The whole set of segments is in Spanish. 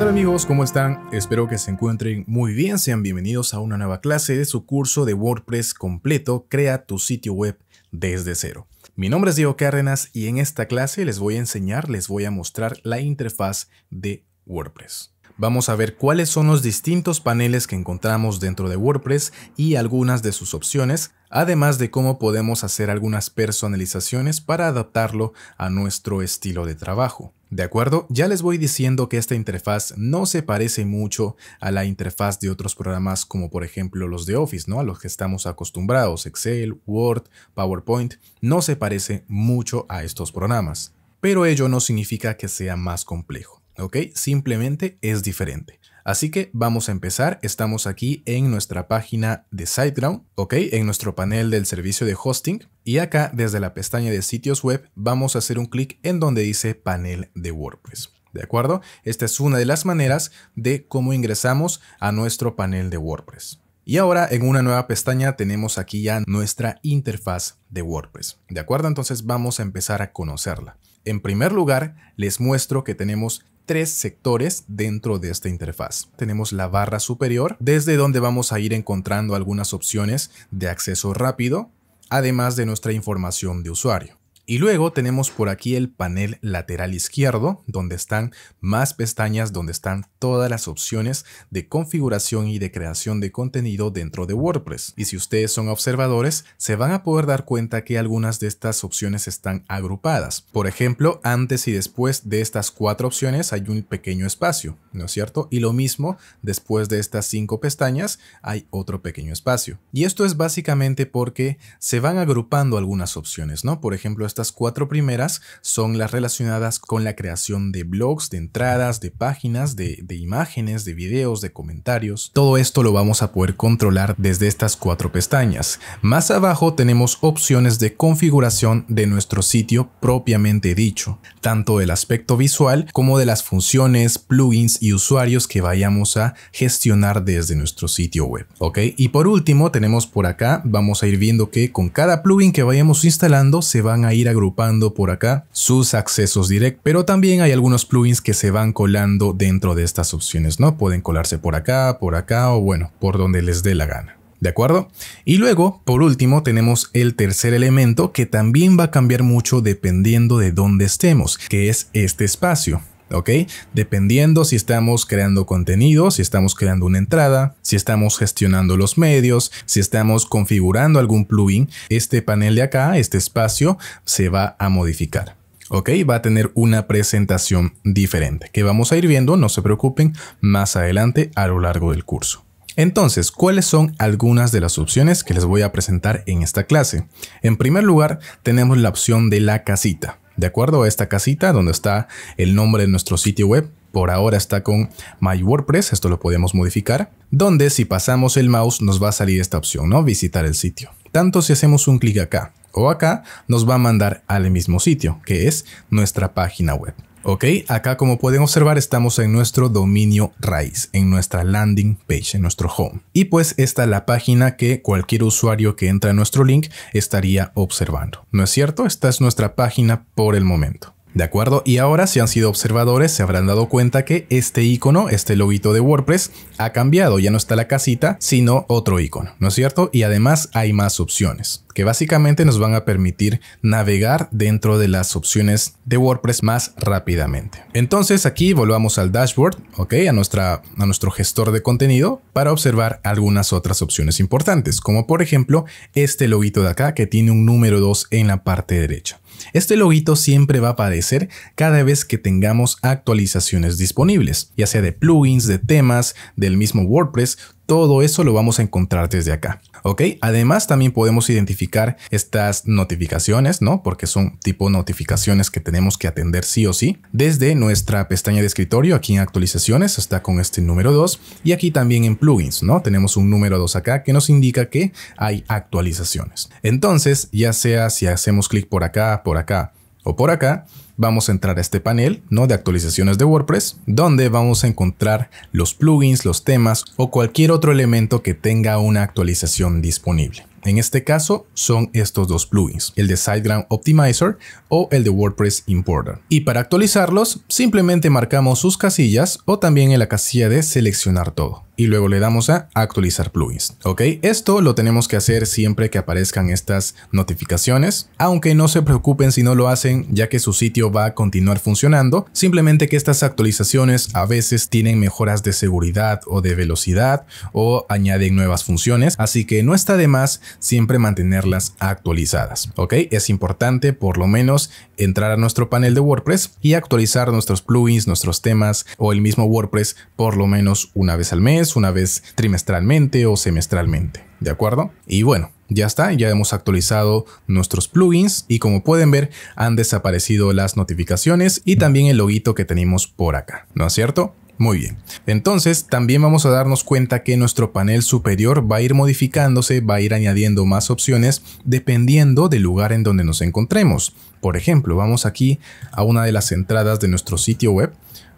Hola amigos? ¿Cómo están? Espero que se encuentren muy bien. Sean bienvenidos a una nueva clase de su curso de WordPress completo. Crea tu sitio web desde cero. Mi nombre es Diego Cárdenas y en esta clase les voy a enseñar, les voy a mostrar la interfaz de WordPress. Vamos a ver cuáles son los distintos paneles que encontramos dentro de WordPress y algunas de sus opciones, además de cómo podemos hacer algunas personalizaciones para adaptarlo a nuestro estilo de trabajo. De acuerdo, ya les voy diciendo que esta interfaz no se parece mucho a la interfaz de otros programas como por ejemplo los de Office, ¿no? A los que estamos acostumbrados, Excel, Word, PowerPoint, no se parece mucho a estos programas. Pero ello no significa que sea más complejo. ¿ok? Simplemente es diferente. Así que vamos a empezar, estamos aquí en nuestra página de SiteGround, ¿ok? En nuestro panel del servicio de hosting y acá desde la pestaña de sitios web vamos a hacer un clic en donde dice panel de WordPress. ¿De acuerdo? Esta es una de las maneras de cómo ingresamos a nuestro panel de WordPress. Y ahora en una nueva pestaña tenemos aquí ya nuestra interfaz de WordPress. ¿De acuerdo? Entonces vamos a empezar a conocerla. En primer lugar, les muestro que tenemos tres sectores dentro de esta interfaz. Tenemos la barra superior, desde donde vamos a ir encontrando algunas opciones de acceso rápido, además de nuestra información de usuario. Y luego tenemos por aquí el panel lateral izquierdo, donde están más pestañas, donde están todas las opciones de configuración y de creación de contenido dentro de WordPress. Y si ustedes son observadores, se van a poder dar cuenta que algunas de estas opciones están agrupadas. Por ejemplo, antes y después de estas cuatro opciones hay un pequeño espacio, ¿no es cierto? Y lo mismo, después de estas cinco pestañas hay otro pequeño espacio. Y esto es básicamente porque se van agrupando algunas opciones, ¿no? Por ejemplo, estas cuatro primeras son las relacionadas con la creación de blogs, de entradas, de páginas, de, imágenes, de vídeos de comentarios. Todo esto lo vamos a poder controlar desde estas cuatro pestañas. Más abajo tenemos opciones de configuración de nuestro sitio propiamente dicho, tanto el aspecto visual como de las funciones, plugins y usuarios que vayamos a gestionar desde nuestro sitio web. ¿ok? Y por último tenemos por acá, vamos a ir viendo que con cada plugin que vayamos instalando se van a ir agrupando por acá sus accesos direct, pero también hay algunos plugins que se van colando dentro de estas opciones, ¿no? Pueden colarse por acá, por acá o bueno, por donde les dé la gana. ¿De acuerdo? Y luego, por último, tenemos el tercer elemento que también va a cambiar mucho dependiendo de dónde estemos, que es este espacio. ¿ok? Dependiendo si estamos creando contenido, si estamos creando una entrada, si estamos gestionando los medios, si estamos configurando algún plugin, este panel de acá, este espacio, se va a modificar. ¿ok? Va a tener una presentación diferente que vamos a ir viendo, no se preocupen, más adelante a lo largo del curso. Entonces, ¿cuáles son algunas de las opciones que les voy a presentar en esta clase? En primer lugar, tenemos la opción de la casita de acuerdo a esta casita donde está el nombre de nuestro sitio web. Por ahora está con My WordPress, esto lo podemos modificar, donde si pasamos el mouse nos va a salir esta opción, ¿no? Visitar el sitio. Tanto si hacemos un clic acá o acá, nos va a mandar al mismo sitio, que es nuestra página web. Ok, acá como pueden observar estamos en nuestro dominio raíz, en nuestra landing page, en nuestro home. Y pues esta es la página que cualquier usuario que entra en nuestro link estaría observando. ¿No es cierto? Esta es nuestra página por el momento. ¿De acuerdo? Y ahora si han sido observadores se habrán dado cuenta que este icono, este loguito de WordPress, ha cambiado. Ya no está la casita, sino otro icono, ¿no es cierto? Y además hay más opciones que básicamente nos van a permitir navegar dentro de las opciones de WordPress más rápidamente. Entonces aquí volvamos al dashboard, ok, a, nuestra, a nuestro gestor de contenido para observar algunas otras opciones importantes, como por ejemplo este loguito de acá que tiene un número 2 en la parte derecha. Este loguito siempre va a aparecer cada vez que tengamos actualizaciones disponibles, ya sea de plugins, de temas, del mismo WordPress, todo eso lo vamos a encontrar desde acá. ¿ok? Además también podemos identificar estas notificaciones, ¿no? Porque son tipo notificaciones que tenemos que atender sí o sí. Desde nuestra pestaña de escritorio, aquí en actualizaciones, está con este número 2 y aquí también en plugins, ¿no? Tenemos un número 2 acá que nos indica que hay actualizaciones. Entonces, ya sea si hacemos clic por acá, por acá, o por acá, vamos a entrar a este panel ¿no? de actualizaciones de WordPress, donde vamos a encontrar los plugins, los temas o cualquier otro elemento que tenga una actualización disponible. En este caso son estos dos plugins, el de SiteGround Optimizer o el de WordPress Importer. Y para actualizarlos, simplemente marcamos sus casillas o también en la casilla de seleccionar todo y luego le damos a actualizar plugins. Ok, esto lo tenemos que hacer siempre que aparezcan estas notificaciones, aunque no se preocupen si no lo hacen ya que su sitio va a continuar funcionando, simplemente que estas actualizaciones a veces tienen mejoras de seguridad o de velocidad o añaden nuevas funciones, así que no está de más siempre mantenerlas actualizadas. Ok, es importante por lo menos entrar a nuestro panel de WordPress y actualizar nuestros plugins, nuestros temas o el mismo WordPress por lo menos una vez al mes una vez trimestralmente o semestralmente, ¿de acuerdo? Y bueno, ya está, ya hemos actualizado nuestros plugins y como pueden ver han desaparecido las notificaciones y también el loguito que tenemos por acá, ¿no es cierto? Muy bien, entonces también vamos a darnos cuenta que nuestro panel superior va a ir modificándose, va a ir añadiendo más opciones dependiendo del lugar en donde nos encontremos. Por ejemplo, vamos aquí a una de las entradas de nuestro sitio web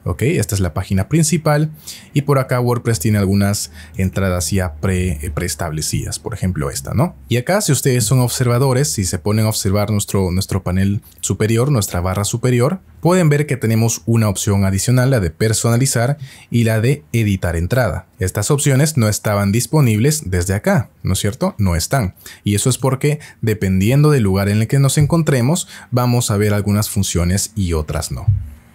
¿ok? Esta es la página principal y por acá WordPress tiene algunas entradas ya eh, preestablecidas, por ejemplo esta, ¿no? Y acá si ustedes son observadores, si se ponen a observar nuestro, nuestro panel superior, nuestra barra superior, pueden ver que tenemos una opción adicional, la de personalizar y la de editar entrada. Estas opciones no estaban disponibles desde acá, ¿no es cierto? No están. Y eso es porque dependiendo del lugar en el que nos encontremos, vamos a ver algunas funciones y otras no.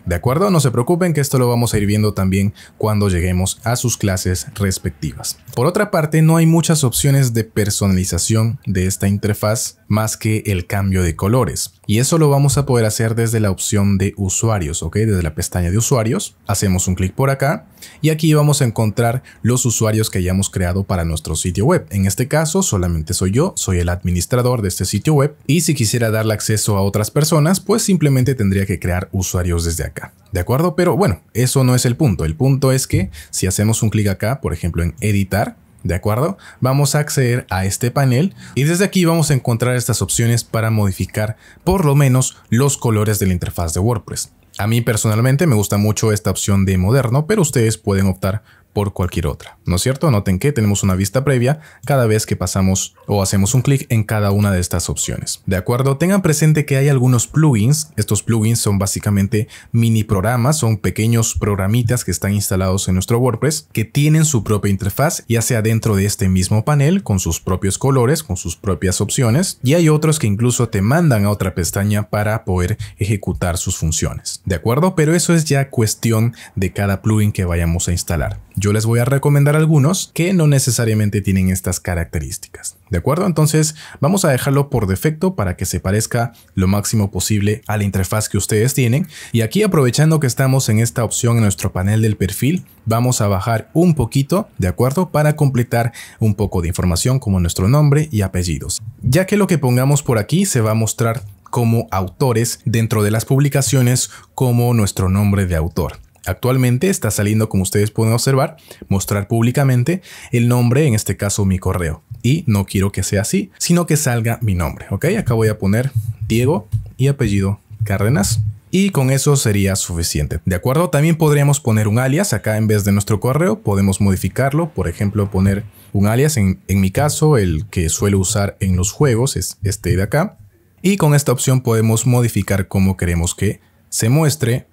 ¿De acuerdo? No se preocupen que esto lo vamos a ir viendo también cuando lleguemos a sus clases respectivas. Por otra parte, no hay muchas opciones de personalización de esta interfaz más que el cambio de colores. Y eso lo vamos a poder hacer desde la opción de usuarios, ¿ok? Desde la pestaña de usuarios. Hacemos un clic por acá y aquí vamos a encontrar los usuarios que hayamos creado para nuestro sitio web. En este caso solamente soy yo, soy el administrador de este sitio web y si quisiera darle acceso a otras personas, pues simplemente tendría que crear usuarios desde acá. ¿De acuerdo? Pero bueno, eso no es el punto. El punto es que si hacemos un clic acá, por ejemplo en editar, ¿de acuerdo? Vamos a acceder a este panel y desde aquí vamos a encontrar estas opciones para modificar por lo menos los colores de la interfaz de WordPress. A mí personalmente me gusta mucho esta opción de moderno, pero ustedes pueden optar por cualquier otra. ¿No es cierto? Noten que tenemos una vista previa cada vez que pasamos o hacemos un clic en cada una de estas opciones. ¿De acuerdo? Tengan presente que hay algunos plugins. Estos plugins son básicamente mini programas, son pequeños programitas que están instalados en nuestro WordPress que tienen su propia interfaz, ya sea dentro de este mismo panel, con sus propios colores, con sus propias opciones. Y hay otros que incluso te mandan a otra pestaña para poder ejecutar sus funciones. ¿De acuerdo? Pero eso es ya cuestión de cada plugin que vayamos a instalar. Yo les voy a recomendar algunos que no necesariamente tienen estas características. ¿De acuerdo? Entonces vamos a dejarlo por defecto para que se parezca lo máximo posible a la interfaz que ustedes tienen. Y aquí aprovechando que estamos en esta opción en nuestro panel del perfil, vamos a bajar un poquito, ¿de acuerdo? Para completar un poco de información como nuestro nombre y apellidos. Ya que lo que pongamos por aquí se va a mostrar como autores dentro de las publicaciones como nuestro nombre de autor. Actualmente está saliendo, como ustedes pueden observar, mostrar públicamente el nombre, en este caso mi correo. Y no quiero que sea así, sino que salga mi nombre. Ok, acá voy a poner Diego y apellido Cárdenas. Y con eso sería suficiente. ¿De acuerdo? También podríamos poner un alias acá en vez de nuestro correo. Podemos modificarlo. Por ejemplo, poner un alias. En, en mi caso, el que suelo usar en los juegos es este de acá. Y con esta opción podemos modificar cómo queremos que se muestre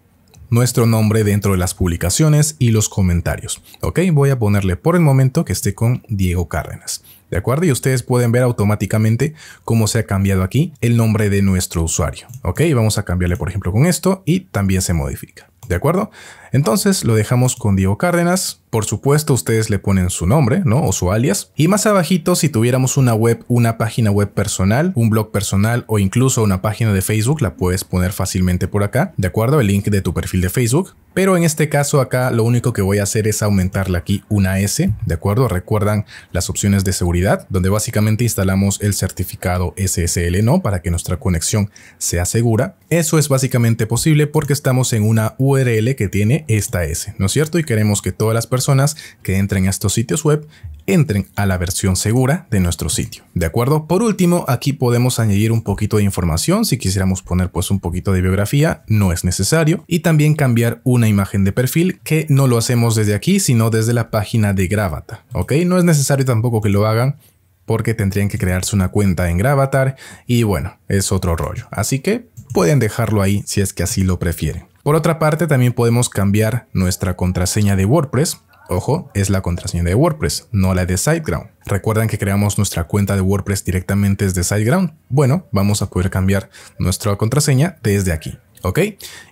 nuestro nombre dentro de las publicaciones y los comentarios. Ok, voy a ponerle por el momento que esté con Diego Cárdenas. ¿De acuerdo? Y ustedes pueden ver automáticamente cómo se ha cambiado aquí el nombre de nuestro usuario. Ok, vamos a cambiarle por ejemplo con esto y también se modifica. ¿De acuerdo? Entonces lo dejamos con Diego Cárdenas, por supuesto ustedes le ponen su nombre, ¿no? O su alias. Y más abajito, si tuviéramos una web, una página web personal, un blog personal o incluso una página de Facebook, la puedes poner fácilmente por acá, ¿de acuerdo? El link de tu perfil de Facebook. Pero en este caso acá lo único que voy a hacer es aumentarle aquí una S, ¿de acuerdo? Recuerdan las opciones de seguridad, donde básicamente instalamos el certificado SSL, ¿no? Para que nuestra conexión sea segura. Eso es básicamente posible porque estamos en una URL que tiene esta S, ¿no es cierto? Y queremos que todas las personas que entren a estos sitios web entren a la versión segura de nuestro sitio, ¿de acuerdo? Por último, aquí podemos añadir un poquito de información, si quisiéramos poner pues un poquito de biografía, no es necesario, y también cambiar una imagen de perfil, que no lo hacemos desde aquí, sino desde la página de Gravata, ¿ok? No es necesario tampoco que lo hagan porque tendrían que crearse una cuenta en Gravatar y bueno, es otro rollo, así que pueden dejarlo ahí si es que así lo prefieren. Por otra parte, también podemos cambiar nuestra contraseña de WordPress. Ojo, es la contraseña de WordPress, no la de SiteGround. ¿Recuerdan que creamos nuestra cuenta de WordPress directamente desde SiteGround? Bueno, vamos a poder cambiar nuestra contraseña desde aquí. ¿Ok?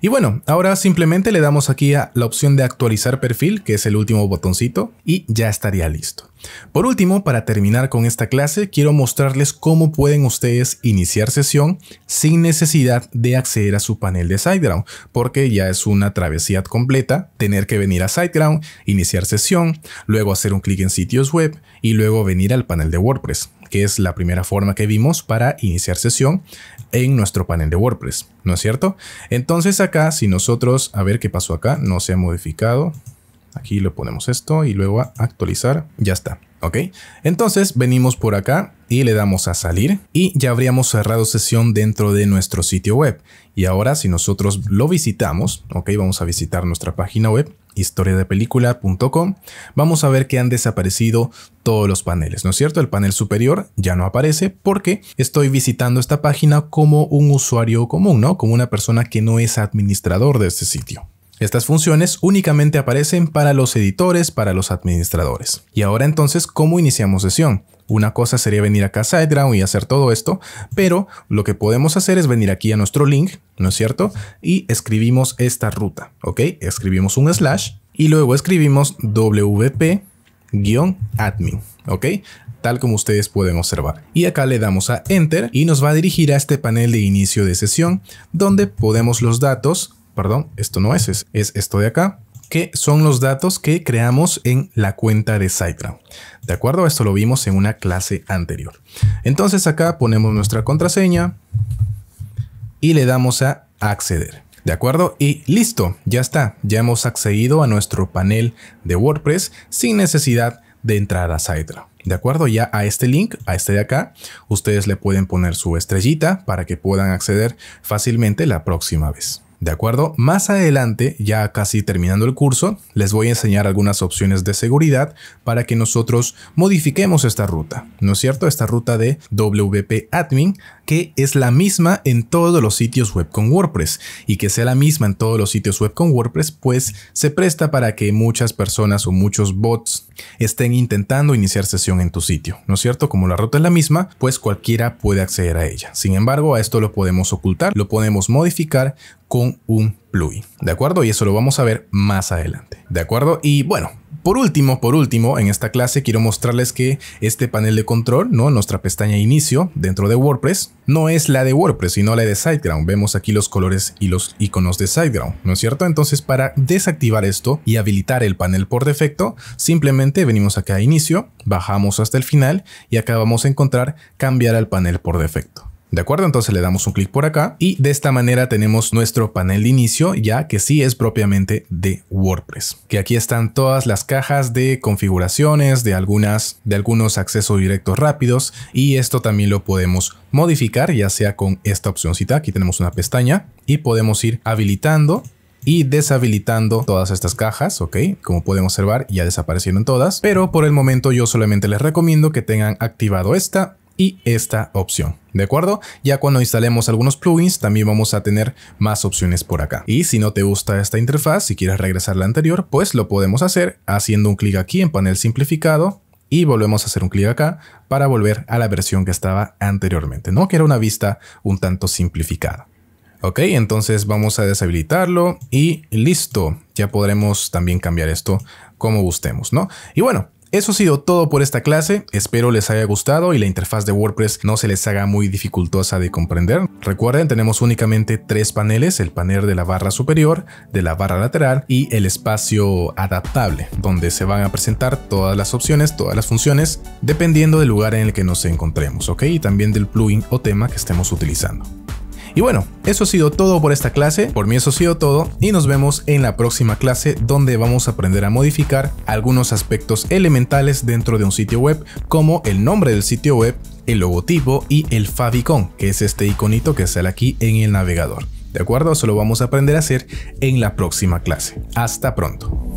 Y bueno, ahora simplemente le damos aquí a la opción de actualizar perfil, que es el último botoncito, y ya estaría listo. Por último, para terminar con esta clase, quiero mostrarles cómo pueden ustedes iniciar sesión sin necesidad de acceder a su panel de SiteGround, porque ya es una travesía completa tener que venir a SiteGround, iniciar sesión, luego hacer un clic en sitios web y luego venir al panel de WordPress que es la primera forma que vimos para iniciar sesión en nuestro panel de WordPress, ¿no es cierto? Entonces acá, si nosotros, a ver qué pasó acá, no se ha modificado, aquí le ponemos esto y luego a actualizar, ya está, ¿ok? Entonces venimos por acá y le damos a salir y ya habríamos cerrado sesión dentro de nuestro sitio web. Y ahora si nosotros lo visitamos, ok, vamos a visitar nuestra página web historiadepelícula.com vamos a ver que han desaparecido todos los paneles, ¿no es cierto? El panel superior ya no aparece porque estoy visitando esta página como un usuario común, ¿no? Como una persona que no es administrador de este sitio. Estas funciones únicamente aparecen para los editores, para los administradores. Y ahora entonces, ¿cómo iniciamos sesión? Una cosa sería venir acá a SiteGround y hacer todo esto, pero lo que podemos hacer es venir aquí a nuestro link, ¿no es cierto? Y escribimos esta ruta, ¿ok? Escribimos un slash y luego escribimos wp-admin, ¿ok? tal como ustedes pueden observar. Y acá le damos a Enter y nos va a dirigir a este panel de inicio de sesión, donde podemos los datos esto no es, es, esto de acá que son los datos que creamos en la cuenta de SiteGround. ¿De acuerdo? Esto lo vimos en una clase anterior. Entonces acá ponemos nuestra contraseña y le damos a acceder. ¿De acuerdo? Y listo, ya está. Ya hemos accedido a nuestro panel de WordPress sin necesidad de entrar a SiteGround. ¿De acuerdo? Ya a este link, a este de acá, ustedes le pueden poner su estrellita para que puedan acceder fácilmente la próxima vez. ¿de acuerdo? Más adelante, ya casi terminando el curso, les voy a enseñar algunas opciones de seguridad para que nosotros modifiquemos esta ruta, ¿no es cierto? Esta ruta de WP Admin, que es la misma en todos los sitios web con WordPress y que sea la misma en todos los sitios web con WordPress, pues se presta para que muchas personas o muchos bots estén intentando iniciar sesión en tu sitio, ¿no es cierto? Como la ruta es la misma, pues cualquiera puede acceder a ella. Sin embargo, a esto lo podemos ocultar, lo podemos modificar con un plugin, ¿de acuerdo? Y eso lo vamos a ver más adelante, ¿de acuerdo? Y bueno, por último, por último, en esta clase quiero mostrarles que este panel de control, ¿no? nuestra pestaña inicio dentro de WordPress, no es la de WordPress, sino la de SiteGround. Vemos aquí los colores y los iconos de SiteGround, ¿no es cierto? Entonces, para desactivar esto y habilitar el panel por defecto, simplemente venimos acá a inicio, bajamos hasta el final y acá vamos a encontrar cambiar al panel por defecto. ¿De acuerdo? Entonces le damos un clic por acá y de esta manera tenemos nuestro panel de inicio ya que sí es propiamente de WordPress. Que aquí están todas las cajas de configuraciones, de algunas, de algunos accesos directos rápidos y esto también lo podemos modificar ya sea con esta opcióncita. Aquí tenemos una pestaña y podemos ir habilitando y deshabilitando todas estas cajas, ok, como pueden observar ya desaparecieron todas, pero por el momento yo solamente les recomiendo que tengan activado esta y esta opción. ¿De acuerdo? Ya cuando instalemos algunos plugins también vamos a tener más opciones por acá. Y si no te gusta esta interfaz, si quieres regresar a la anterior, pues lo podemos hacer haciendo un clic aquí en panel simplificado y volvemos a hacer un clic acá para volver a la versión que estaba anteriormente, ¿no? Que era una vista un tanto simplificada. Ok, entonces vamos a deshabilitarlo y listo. Ya podremos también cambiar esto como gustemos, ¿no? Y bueno, eso ha sido todo por esta clase, espero les haya gustado y la interfaz de WordPress no se les haga muy dificultosa de comprender. Recuerden, tenemos únicamente tres paneles, el panel de la barra superior, de la barra lateral y el espacio adaptable, donde se van a presentar todas las opciones, todas las funciones, dependiendo del lugar en el que nos encontremos, ¿ok? Y también del plugin o tema que estemos utilizando. Y bueno, eso ha sido todo por esta clase, por mí eso ha sido todo y nos vemos en la próxima clase donde vamos a aprender a modificar algunos aspectos elementales dentro de un sitio web como el nombre del sitio web, el logotipo y el favicon, que es este iconito que sale aquí en el navegador. ¿De acuerdo? Eso lo vamos a aprender a hacer en la próxima clase. Hasta pronto.